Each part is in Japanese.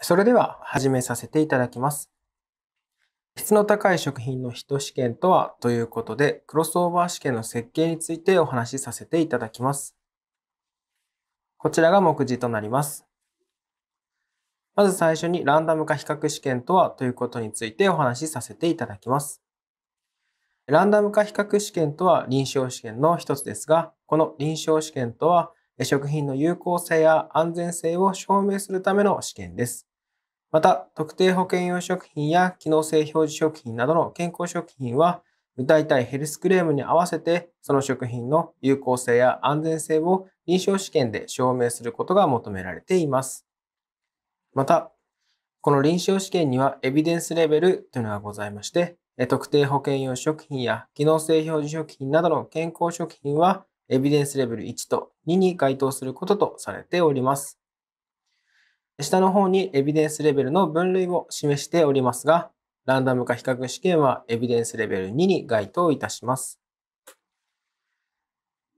それでは始めさせていただきます。質の高い食品の人試験とはということで、クロスオーバー試験の設計についてお話しさせていただきます。こちらが目次となります。まず最初にランダム化比較試験とはということについてお話しさせていただきます。ランダム化比較試験とは臨床試験の一つですが、この臨床試験とは食品の有効性や安全性を証明するための試験です。また、特定保険用食品や機能性表示食品などの健康食品は、歌いたいヘルスクレームに合わせて、その食品の有効性や安全性を臨床試験で証明することが求められています。また、この臨床試験にはエビデンスレベルというのがございまして、特定保険用食品や機能性表示食品などの健康食品はエビデンスレベル1と2に該当することとされております。下の方にエビデンスレベルの分類を示しておりますが、ランダム化比較試験はエビデンスレベル2に該当いたします。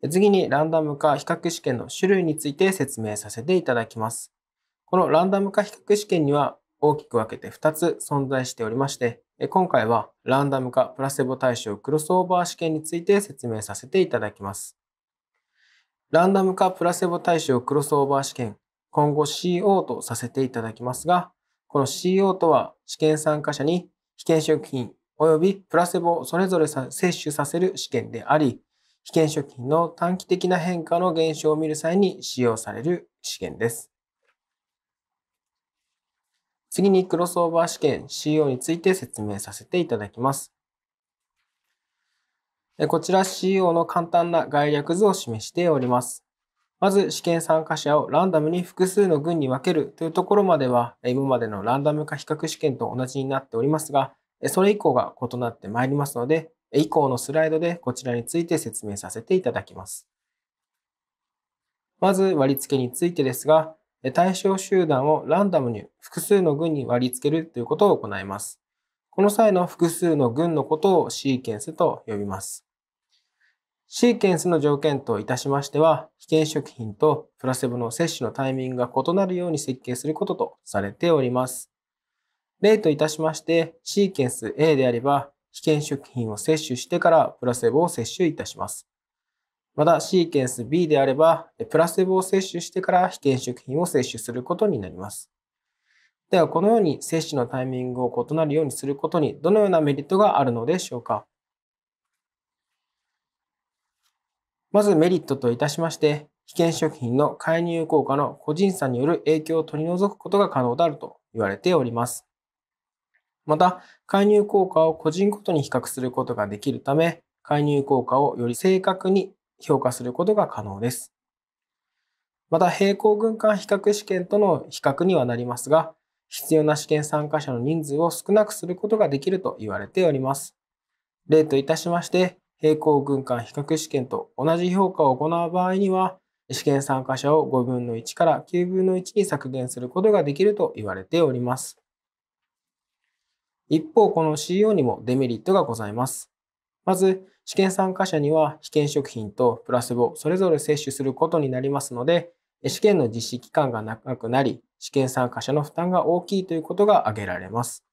次にランダム化比較試験の種類について説明させていただきます。このランダム化比較試験には大きく分けて2つ存在しておりまして、今回はランダム化プラセボ対象クロスオーバー試験について説明させていただきます。ランダム化プラセボ対象クロスオーバー試験、今後 CO とさせていただきますが、この CO とは試験参加者に被験食品及びプラセボをそれぞれ摂取させる試験であり、被験食品の短期的な変化の現象を見る際に使用される試験です。次にクロスオーバー試験 CO について説明させていただきます。こちら CO の簡単な概略図を示しております。まず試験参加者をランダムに複数の群に分けるというところまでは今までのランダム化比較試験と同じになっておりますが、それ以降が異なってまいりますので、以降のスライドでこちらについて説明させていただきます。まず割り付けについてですが、対象集団をランダムに複数の群に割り付けるということを行います。この際の複数の群のことをシーケンスと呼びます。シーケンスの条件といたしましては、被験食品とプラセボの摂取のタイミングが異なるように設計することとされております。例といたしまして、シーケンス A であれば、被験食品を摂取してからプラセボを摂取いたします。また、シーケンス B であれば、プラセボを摂取してから被験食品を摂取することになります。では、このように摂取のタイミングを異なるようにすることにどのようなメリットがあるのでしょうか。まずメリットといたしまして、被験食品の介入効果の個人差による影響を取り除くことが可能であると言われております。また、介入効果を個人ごとに比較することができるため、介入効果をより正確に評価することが可能です。また、平行軍艦比較試験との比較にはなりますが、必要な試験参加者の人数を少なくすることができると言われております。例といたしまして、平行軍艦比較試験と同じ評価を行う場合には、試験参加者を5分の1から9分の1に削減することができると言われております。一方、この CO にもデメリットがございます。まず、試験参加者には試験食品とプラスボそれぞれ摂取することになりますので、試験の実施期間が長くなり、試験参加者の負担が大きいということが挙げられます。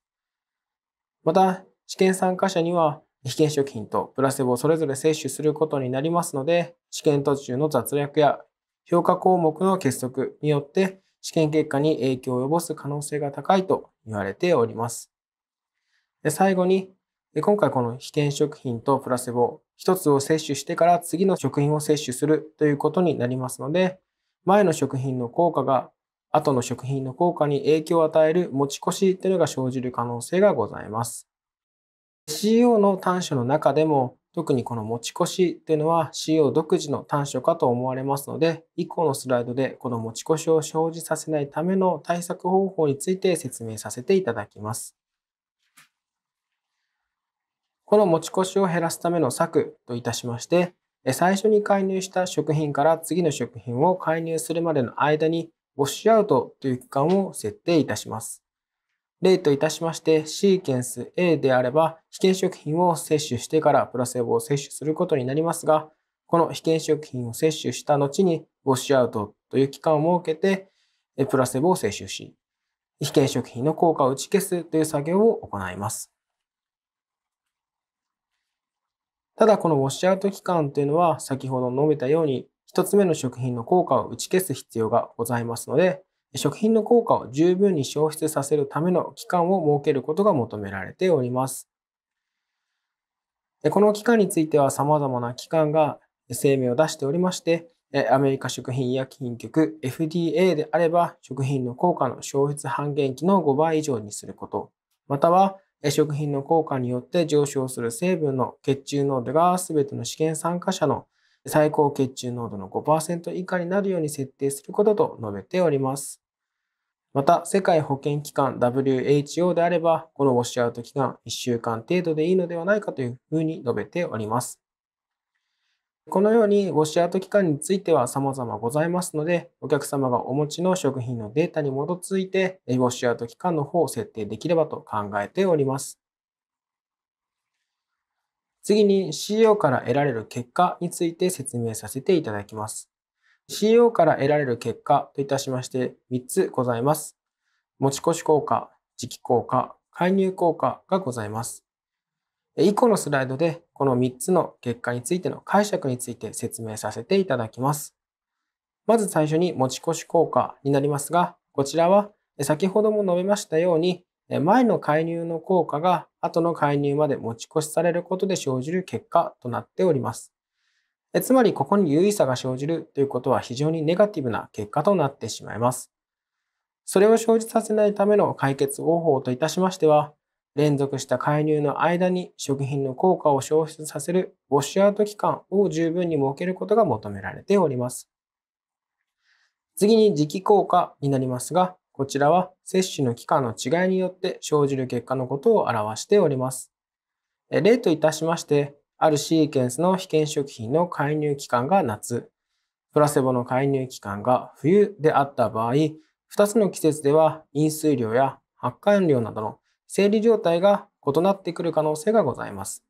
また、試験参加者には被験食品とプラセボをそれぞれ摂取することになりますので、試験途中の雑略や評価項目の結束によって試験結果に影響を及ぼす可能性が高いと言われております。最後に、で今回この非転食品とプラセボ、1つを摂取してから次の食品を摂取するということになりますので、前の食品の効果が後の食品の効果に影響を与える持ち越しというのが生じる可能性がございます。CO の短所の中でも、特にこの持ち越しというのは CO 独自の短所かと思われますので、以降のスライドでこの持ち越しを生じさせないための対策方法について説明させていただきます。この持ち越しを減らすための策といたしまして、最初に介入した食品から次の食品を介入するまでの間に、ウォッシュアウトという期間を設定いたします。例といたしまして、シーケンス A であれば、被験食品を摂取してからプラセボを摂取することになりますが、この被験食品を摂取した後に、ウォッシュアウトという期間を設けて、プラセボを摂取し、被験食品の効果を打ち消すという作業を行います。ただこのウォッシュアウト期間というのは先ほど述べたように1つ目の食品の効果を打ち消す必要がございますので食品の効果を十分に消失させるための期間を設けることが求められております。この期間については様々な機関が声明を出しておりまして、アメリカ食品医薬品局 FDA であれば食品の効果の消失半減期の5倍以上にすること、または食品の効果によって上昇する成分の血中濃度が全ての試験参加者の最高血中濃度の5%以下になるように設定することと述べております。また、世界保健機関 WHO であれば、このウォッシュアウト期間1週間程度でいいのではないかというふうに述べております。このようにウォッシュアウト期間については様々ございますので、お客様がお持ちの食品のデータに基づいて、ウォッシュアウト期間の方を設定できればと考えております。次に CO から得られる結果について説明させていただきます。CO から得られる結果といたしまして3つございます。持ち越し効果、時期効果、介入効果がございます。以降のスライドでこの3つの結果についての解釈について説明させていただきます。まず最初に持ち越し効果になりますが、こちらは先ほども述べましたように、前の介入の効果が後の介入まで持ち越しされることで生じる結果となっております。つまりここに優位差が生じるということは非常にネガティブな結果となってしまいます。それを生じさせないための解決方法といたしましては、連続した介入の間に食品の効果を消失させるウォッシュアウト期間を十分に設けることが求められております。次に時期効果になりますが、こちらは接種の期間の違いによって生じる結果のことを表しております。例といたしまして、あるシーケンスの被験食品の介入期間が夏、プラセボの介入期間が冬であった場合、2つの季節では飲水量や発汗量などの生理状態が異なってくる可能性がございます。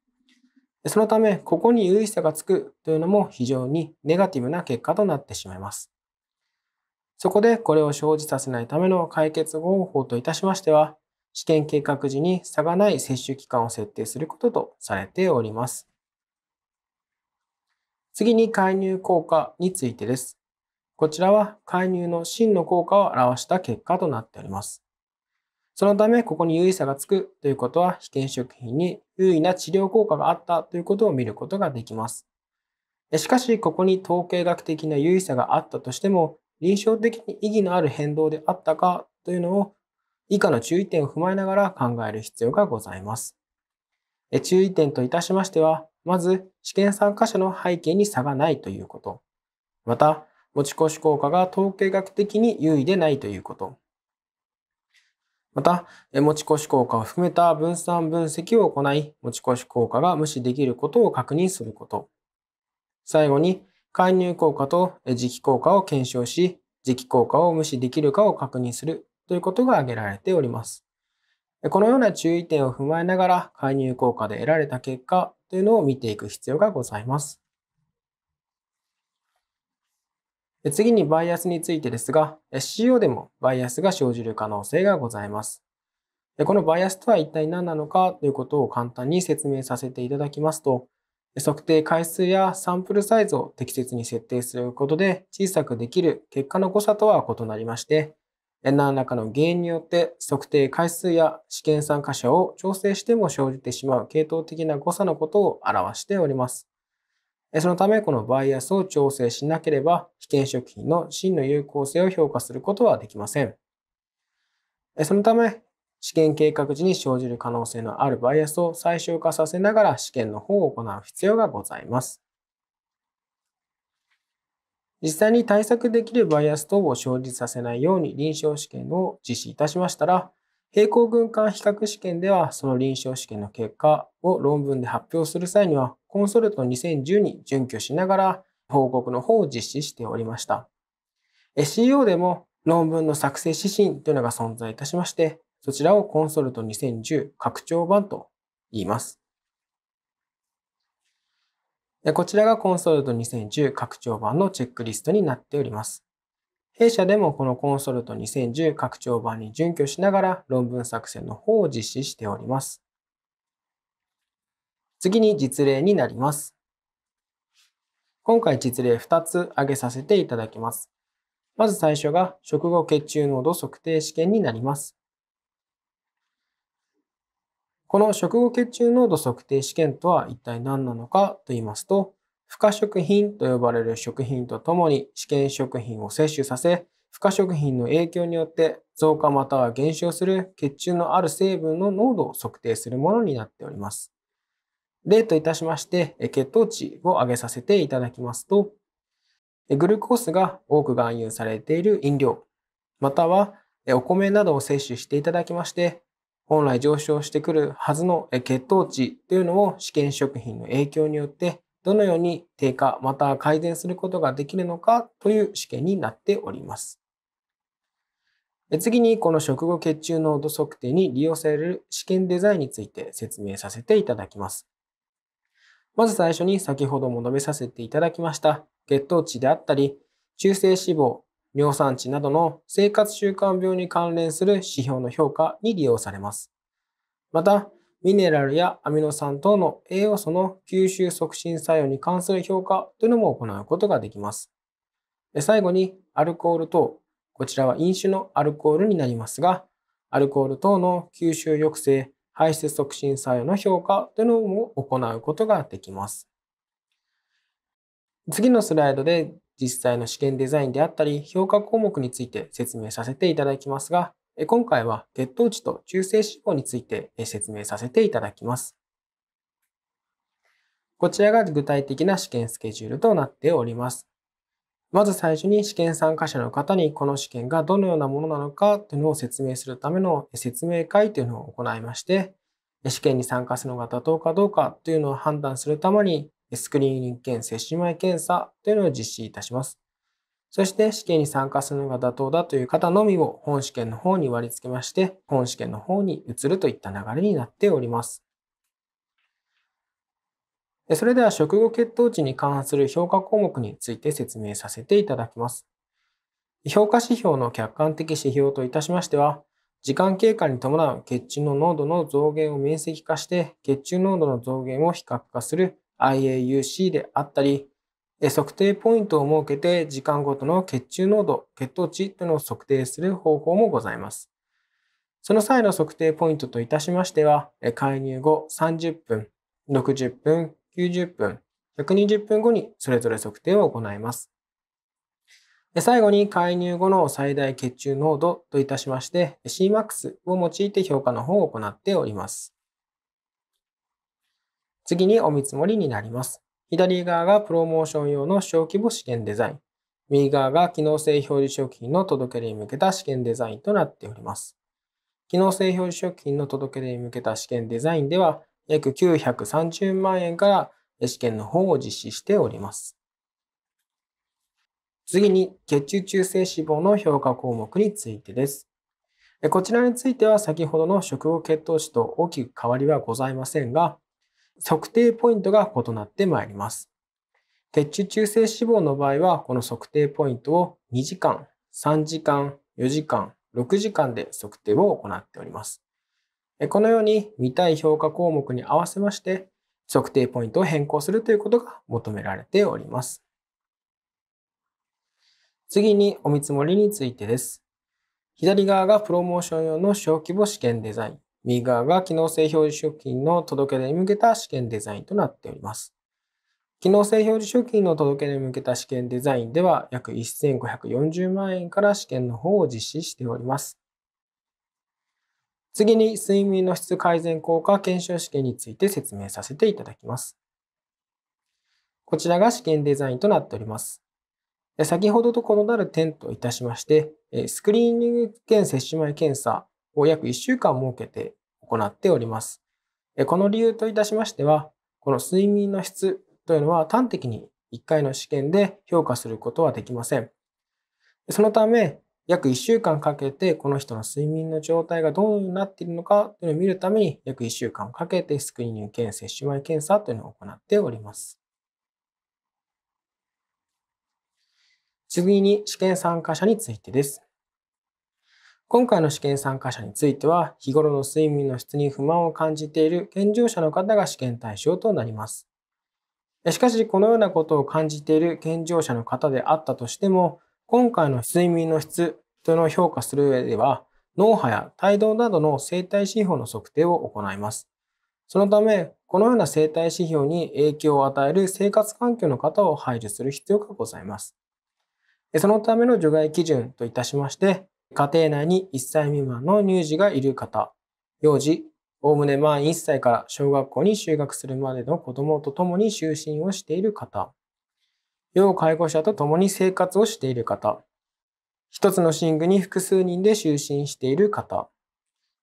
そのため、ここに有意差がつくというのも非常にネガティブな結果となってしまいます。そこでこれを生じさせないための解決方法といたしましては、試験計画時に差がない接種期間を設定することとされております。次に介入効果についてです。こちらは介入の真の効果を表した結果となっております。そのため、ここに有意差がつくということは、被験食品に優位な治療効果があったということを見ることができます。しかし、ここに統計学的な有意差があったとしても、臨床的に意義のある変動であったかというのを、以下の注意点を踏まえながら考える必要がございます。注意点といたしましては、まず、試験参加者の背景に差がないということ。また、持ち越し効果が統計学的に優位でないということ。また、持ち越し効果を含めた分散分析を行い、持ち越し効果が無視できることを確認すること。最後に、介入効果と磁気効果を検証し、磁気効果を無視できるかを確認するということが挙げられております。このような注意点を踏まえながら介入効果で得られた結果というのを見ていく必要がございます。次にバイアスについてですが、CO でもバイアスが生じる可能性がございます。このバイアスとは一体何なのかということを簡単に説明させていただきますと、測定回数やサンプルサイズを適切に設定することで小さくできる結果の誤差とは異なりまして、何らかの原因によって測定回数や試験参加者を調整しても生じてしまう系統的な誤差のことを表しております。そのため、このバイアスを調整しなければ、被験食品の真の有効性を評価することはできません。そのため、試験計画時に生じる可能性のあるバイアスを最小化させながら試験の方を行う必要がございます。実際に対策できるバイアス等を生じさせないように臨床試験を実施いたしましたら、平行軍艦比較試験では、その臨床試験の結果を論文で発表する際には、コンソルト2010に準拠しながら報告の方を実施しておりました。SEO でも論文の作成指針というのが存在いたしまして、そちらをコンソルト2010拡張版と言います。こちらがコンソルト2010拡張版のチェックリストになっております。弊社でもこのコンソルト2010拡張版に準拠しながら論文作成の方を実施しております。次に実例になります。今回実例2つ挙げさせていただきます。まず最初が食後血中濃度測定試験になります。この食後血中濃度測定試験とは一体何なのかと言いますと、不可食品と呼ばれる食品とともに試験食品を摂取させ、不可食品の影響によって増加または減少する血中のある成分の濃度を測定するものになっております。例といたしまして、血糖値を上げさせていただきますと、グルコースが多く含有されている飲料、またはお米などを摂取していただきまして、本来上昇してくるはずの血糖値というのを試験食品の影響によってどのように低下また改善することができるのかという試験になっております。次にこの食後血中濃度測定に利用される試験デザインについて説明させていただきます。まず最初に先ほども述べさせていただきました血糖値であったり中性脂肪、尿酸値などの生活習慣病に関連する指標の評価に利用されます。またミネラルやアミノ酸等の栄養素の吸収促進作用に関する評価というのも行うことができます。最後にアルコール等、こちらは飲酒のアルコールになりますが、アルコール等の吸収抑制、排出促進作用の評価というのも行うことができます。次のスライドで実際の試験デザインであったり評価項目について説明させていただきますが、今回は血糖値と中性脂肪について説明させていただきます。こちらが具体的な試験スケジュールとなっております。まず最初に試験参加者の方にこの試験がどのようなものなのかというのを説明するための説明会というのを行いまして、試験に参加するのが妥当かどうかというのを判断するために、スクリーニング検、接種前検査というのを実施いたします。そして試験に参加するのが妥当だという方のみを本試験の方に割り付けまして、本試験の方に移るといった流れになっております。それでは食後血糖値に関する評価項目について説明させていただきます。評価指標の客観的指標といたしましては、時間経過に伴う血中の濃度の増減を面積化して、血中濃度の増減を比較化する IAUC であったり、測定ポイントを設けて時間ごとの血中濃度、血糖値というのを測定する方法もございます。その際の測定ポイントといたしましては、介入後30分、60分、90分、120分後にそれぞれ測定を行います。最後に介入後の最大血中濃度といたしまして Cmax を用いて評価の方を行っております。次にお見積もりになります。左側がプロモーション用の小規模試験デザイン、右側が機能性表示食品の届け出に向けた試験デザインとなっております。機能性表示食品の届け出に向けた試験デザインでは、約930万円から試験の方を実施しております。次に、血中中性脂肪の評価項目についてです。こちらについては先ほどの食後血糖値と大きく変わりはございませんが、測定ポイントが異なってまいります。血中中性脂肪の場合は、この測定ポイントを2時間、3時間、4時間、6時間で測定を行っております。このように見たい評価項目に合わせまして、測定ポイントを変更するということが求められております。次にお見積もりについてです。左側がプロモーション用の小規模試験デザイン。右側が機能性表示食品の届け出に向けた試験デザインとなっております。機能性表示食品の届け出に向けた試験デザインでは約1540万円から試験の方を実施しております。次に睡眠の質改善効果検証試験について説明させていただきます。こちらが試験デザインとなっております。先ほどと異なる点といたしまして、スクリーニング検接種前検査、を約1週間設けて行っております。この理由といたしましては、この睡眠の質というのは端的に1回の試験で評価することはできません。そのため、約1週間かけてこの人の睡眠の状態がどうなっているのかというのを見るために約1週間かけてスクリーニング検接種前検査というのを行っております。次に試験参加者についてです。今回の試験参加者については、日頃の睡眠の質に不満を感じている健常者の方が試験対象となります。しかし、このようなことを感じている健常者の方であったとしても、今回の睡眠の質というのを評価する上では、脳波や帯同などの生体指標の測定を行います。そのため、このような生体指標に影響を与える生活環境の方を排除する必要がございます。そのための除外基準といたしまして、家庭内に1歳未満の乳児がいる方、幼児、おおむね満1歳から小学校に就学するまでの子供と共に就寝をしている方、要介護者と共に生活をしている方、一つの寝具に複数人で就寝している方、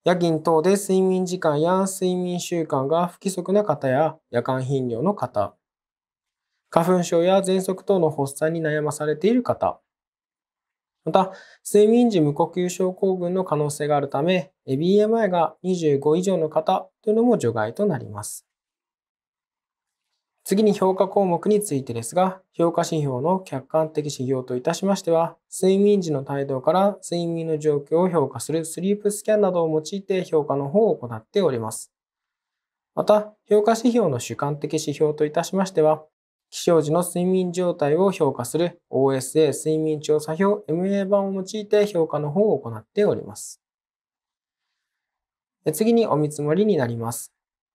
夜勤等で睡眠時間や睡眠習慣が不規則な方や夜間頻尿の方、花粉症や喘息等の発作に悩まされている方、また、睡眠時無呼吸症候群の可能性があるため、BMI が25以上の方というのも除外となります。次に評価項目についてですが、評価指標の客観的指標といたしましては、睡眠時の態度から睡眠の状況を評価するスリープスキャンなどを用いて評価の方を行っております。また、評価指標の主観的指標といたしましては、起床時の睡眠状態を評価する OSA 睡眠調査表 MA 版を用いて評価の方を行っております。次にお見積もりになります。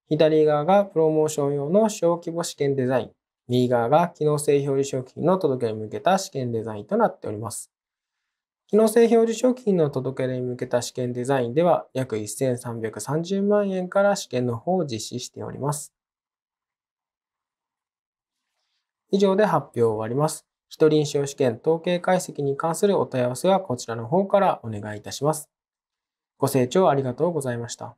左側がプロモーション用の小規模試験デザイン、右側が機能性表示食品の届けに向けた試験デザインとなっております。機能性表示商品の届け出に向けた試験デザインでは約1330万円から試験の方を実施しております。以上で発表を終わります。一人臨床試験統計解析に関するお問い合わせはこちらの方からお願いいたします。ご清聴ありがとうございました。